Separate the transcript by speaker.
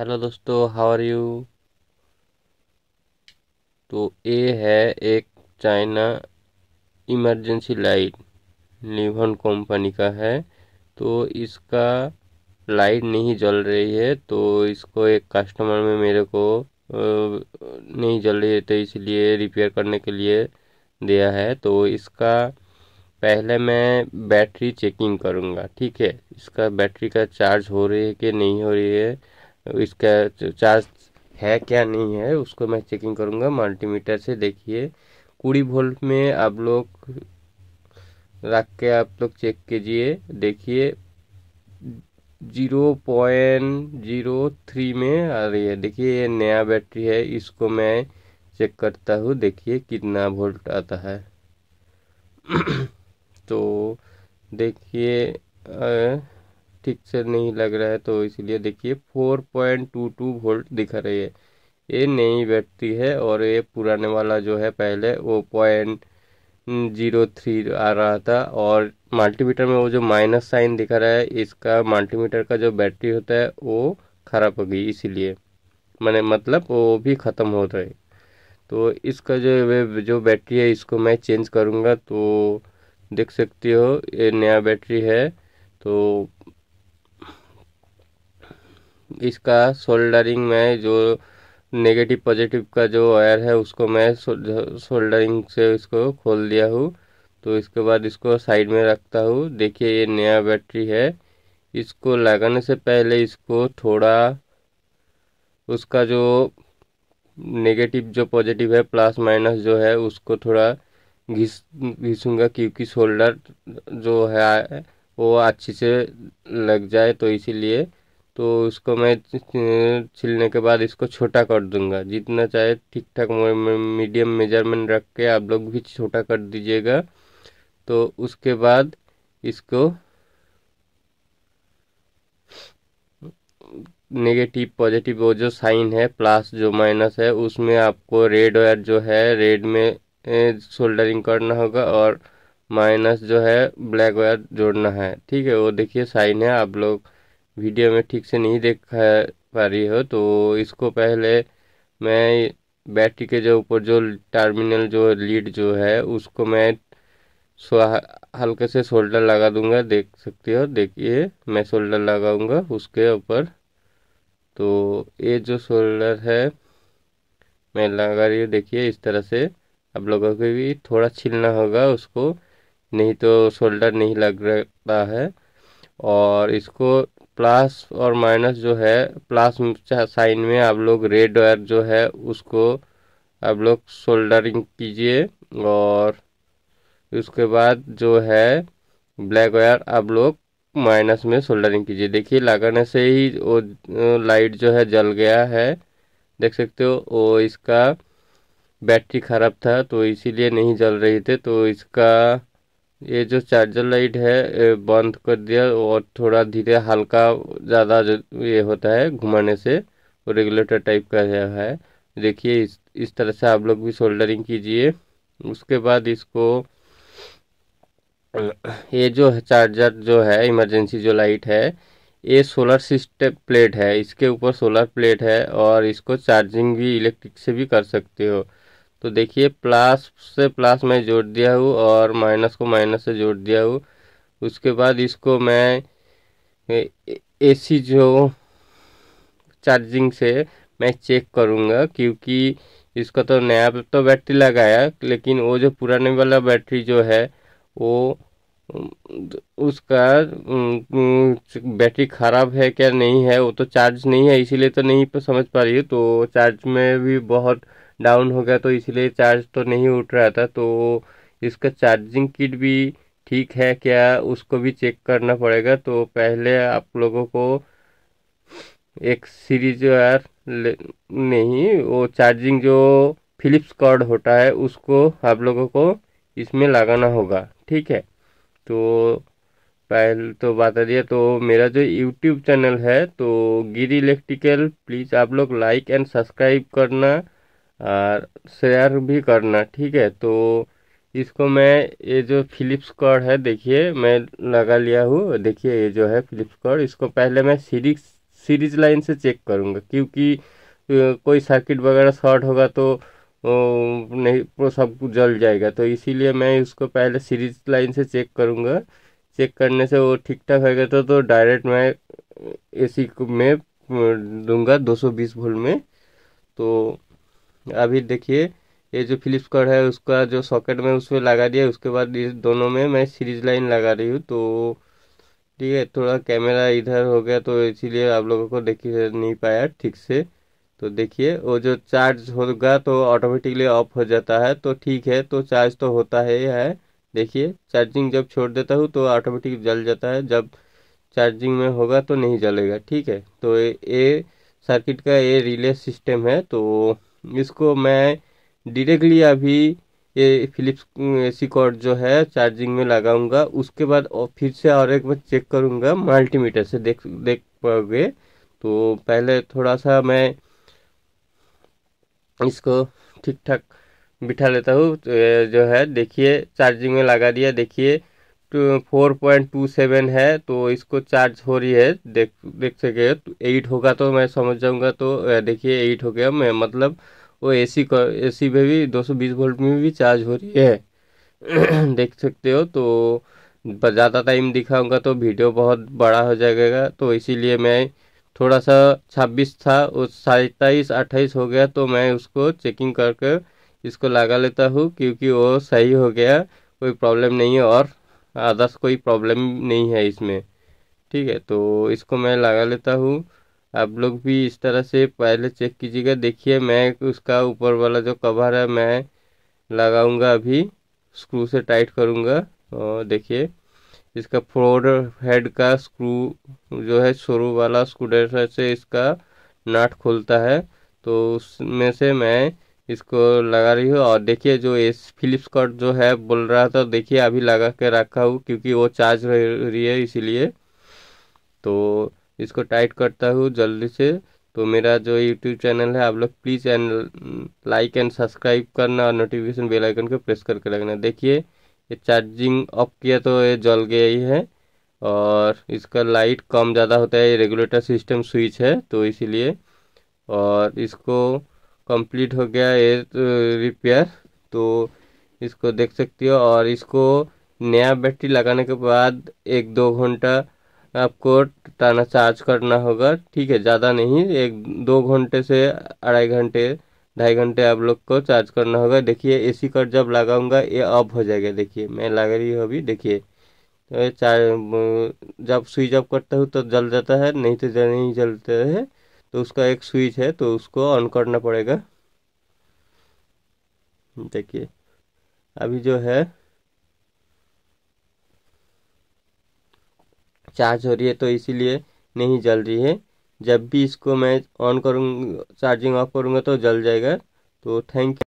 Speaker 1: hello दोस्तों how are you तो ये है एक चाइना इमरजेंसी लाइट लिवन कंपनी का है तो इसका लाइट नहीं जल रही है तो इसको एक कस्टमर में मेरे को नहीं जल रही है तो इसलिए रिपेयर करने के लिए दिया है तो इसका पहले मैं बैटरी चेकिंग करूँगा ठीक है इसका बैटरी का चार्ज हो रही है कि नहीं हो रही है इसका चार्ज है क्या नहीं है उसको मैं चेकिंग करूँगा मल्टीमीटर से देखिए कुड़ी वोल्ट में आप लोग रख के आप लोग चेक कीजिए देखिए जीरो पॉइंट जीरो थ्री में आ रही है देखिए ये नया बैटरी है इसको मैं चेक करता हूँ देखिए कितना वोल्ट आता है तो देखिए ठीक से नहीं लग रहा है तो इसलिए देखिए four point two two volt दिख रही है ये नई बैटरी है और ये पुराने वाला जो है पहले वो पॉइंट जीरो थ्री आ रहा था और मल्टीमीटर में वो जो माइनस साइन दिखा रहा है इसका मल्टीमीटर का जो बैटरी होता है वो ख़राब हो गई इसीलिए मैंने मतलब वो भी ख़त्म हो रहा है तो इसका जो जो बैटरी है इसको मैं चेंज करूँगा तो देख सकते हो ये नया बैटरी है तो इसका सोल्डरिंग में जो नेगेटिव पॉजिटिव का जो वायर है उसको मैं सोल्डरिंग से इसको खोल दिया हूँ तो इसके बाद इसको साइड में रखता हूँ देखिए ये नया बैटरी है इसको लगाने से पहले इसको थोड़ा उसका जो नेगेटिव जो पॉजिटिव है प्लस माइनस जो है उसको थोड़ा घिस घिसूँगा क्योंकि शोल्डर जो है वो अच्छे से लग जाए तो इसीलिए तो इसको मैं छिलने के बाद इसको छोटा कर दूंगा जितना चाहे ठीक ठाक मीडियम मेजरमेंट रख के आप लोग भी छोटा कर दीजिएगा तो उसके बाद इसको नेगेटिव पॉजिटिव वो जो साइन है प्लस जो माइनस है उसमें आपको रेड वायर जो है रेड में शोल्डरिंग करना होगा और माइनस जो है ब्लैक वायर जोड़ना है ठीक है वो देखिए साइन है आप लोग वीडियो में ठीक से नहीं देख पा रही हो तो इसको पहले मैं बैटरी के जो ऊपर जो टर्मिनल जो लीड जो है उसको मैं हल्के से शोल्डर लगा दूंगा देख सकते हो देखिए मैं शोल्डर लगाऊंगा उसके ऊपर तो ये जो शोल्डर है मैं लगा रही हूँ देखिए इस तरह से आप लोगों को भी थोड़ा छिलना होगा उसको नहीं तो शोल्डर नहीं लग रहा है और इसको प्लस और माइनस जो है प्लस साइन में आप लोग रेड वायर जो है उसको आप लोग सोल्डरिंग कीजिए और उसके बाद जो है ब्लैक वायर आप लोग माइनस में सोल्डरिंग कीजिए देखिए लगाने से ही वो लाइट जो है जल गया है देख सकते हो वो इसका बैटरी ख़राब था तो इसीलिए नहीं जल रही थे तो इसका ये जो चार्जर लाइट है बंद कर दिया और थोड़ा धीरे हल्का ज़्यादा ये होता है घुमाने से और रेगुलेटर टाइप का है देखिए इस इस तरह से आप लोग भी सोल्डरिंग कीजिए उसके बाद इसको ये जो चार्जर जो है इमरजेंसी जो लाइट है ये सोलर सिस्टम प्लेट है इसके ऊपर सोलर प्लेट है और इसको चार्जिंग भी इलेक्ट्रिक से भी कर सकते हो तो देखिए प्लस से प्लस मैं जोड़ दिया हूँ और माइनस को माइनस से जोड़ दिया हूँ उसके बाद इसको मैं एसी जो चार्जिंग से मैं चेक करूँगा क्योंकि इसका तो नया तो बैटरी लगाया लेकिन वो जो पुराने वाला बैटरी जो है वो उसका बैटरी ख़राब है क्या नहीं है वो तो चार्ज नहीं है इसीलिए तो नहीं समझ पा रही है तो चार्ज में भी बहुत डाउन हो गया तो इसलिए चार्ज तो नहीं उठ रहा था तो इसका चार्जिंग किट भी ठीक है क्या उसको भी चेक करना पड़ेगा तो पहले आप लोगों को एक सीरीज आर नहीं वो चार्जिंग जो फिलिप्स कॉर्ड होता है उसको आप लोगों को इसमें लगाना होगा ठीक है तो पहले तो बता दिया तो मेरा जो यूट्यूब चैनल है तो गिरी इलेक्ट्रिकल प्लीज़ आप लोग लाइक एंड सब्सक्राइब करना शेयर भी करना ठीक है तो इसको मैं ये जो फिलिप्स कॉर्ड है देखिए मैं लगा लिया हूँ देखिए ये जो है फिलिप्स कॉर्ड इसको पहले मैं सीरीज सीरीज लाइन से चेक करूँगा क्योंकि कोई सर्किट वगैरह शॉर्ट होगा तो नहीं सब जल जाएगा तो इसीलिए मैं इसको पहले सीरीज लाइन से चेक करूँगा चेक करने से वो ठीक ठाक है तो तो डायरेक्ट मैं सी में दूंगा 220 वोल्ट में तो अभी देखिए ये जो फ्लिप्स कर है उसका जो सॉकेट में उसमें लगा दिया उसके बाद इस दोनों में मैं सीरीज लाइन लगा रही हूँ तो ठीक है थोड़ा कैमरा इधर हो गया तो इसीलिए आप लोगों को देख नहीं पाया ठीक से तो देखिए वो जो चार्ज होगा तो ऑटोमेटिकली ऑफ हो जाता है तो ठीक है तो चार्ज तो होता है है देखिए चार्जिंग जब छोड़ देता हूँ तो ऑटोमेटिक जल जाता है जब चार्जिंग में होगा तो नहीं जलेगा ठीक है तो ये सर्किट का ये रिले सिस्टम है तो इसको मैं डायरेक्टली अभी ये फिलिप्स कॉर्ड जो है चार्जिंग में लगाऊंगा उसके बाद फिर से और एक बार चेक करूंगा मल्टीमीटर से देख देख पाओगे तो पहले थोड़ा सा मैं इसको ठीक ठाक बिठा लेता हूँ तो जो है देखिए चार्जिंग में लगा दिया देखिए फोर पॉइंट टू सेवन है तो इसको चार्ज हो रही है देख देख सके तो एट होगा तो मैं समझ जाऊंगा तो देखिए एट हो गया मैं मतलब वो एसी का एसी में भी 220 वोल्ट में भी चार्ज हो रही है देख सकते हो तो ज़्यादा टाइम दिखाऊंगा तो वीडियो बहुत बड़ा हो जाएगा तो इसीलिए मैं थोड़ा सा छब्बीस था वो सत्ताईस अट्ठाईस हो गया तो मैं उसको चेकिंग करके इसको लगा लेता हूँ क्योंकि वो सही हो गया कोई प्रॉब्लम नहीं है और अदर्स कोई प्रॉब्लम नहीं है इसमें ठीक है तो इसको मैं लगा लेता हूँ आप लोग भी इस तरह से पहले चेक कीजिएगा देखिए मैं उसका ऊपर वाला जो कवर है मैं लगाऊंगा अभी स्क्रू से टाइट करूंगा और देखिए इसका फ्लोर हेड का स्क्रू जो है शुरू वाला स्क्रू ड्राइवर से इसका नाट खोलता है तो उसमें से मैं इसको लगा रही हूँ और देखिए जो एस फिलिप्स कट जो है बोल रहा था देखिए अभी लगा के रखा हूँ क्योंकि वो चार्ज रह रही है इसीलिए तो इसको टाइट करता हूँ जल्दी से तो मेरा जो यूट्यूब चैनल है आप लोग please and like and subscribe करना और नोटिफिकेशन बेल आइकन को प्रेस करके रखना देखिए ये चार्जिंग ऑफ किया तो ये जल गया ही है और इसका लाइट कम ज़्यादा होता है ये रेगुलेटर सिस्टम स्विच है तो इसीलिए और इसको कंप्लीट हो गया ये तो, रिपेयर तो इसको देख सकती हो और इसको नया बैटरी लगाने के बाद एक दो घंटा आपको टाना चार्ज करना होगा ठीक है ज़्यादा नहीं एक दो घंटे से अढ़ाई घंटे ढाई घंटे आप लोग को चार्ज करना होगा देखिए एसी कट जब लगाऊंगा ये ऑफ हो जाएगा देखिए मैं लगा रही हूँ अभी देखिए तो चार्ज जब स्विच ऑफ करता हूँ तो जल जाता है नहीं तो नहीं जलते है तो उसका एक स्विच है तो उसको ऑन करना पड़ेगा देखिए अभी जो है चार्ज हो रही है तो इसीलिए नहीं जल रही है जब भी इसको मैं ऑन करूँगा चार्जिंग ऑफ करूँगा तो जल जाएगा तो थैंक यू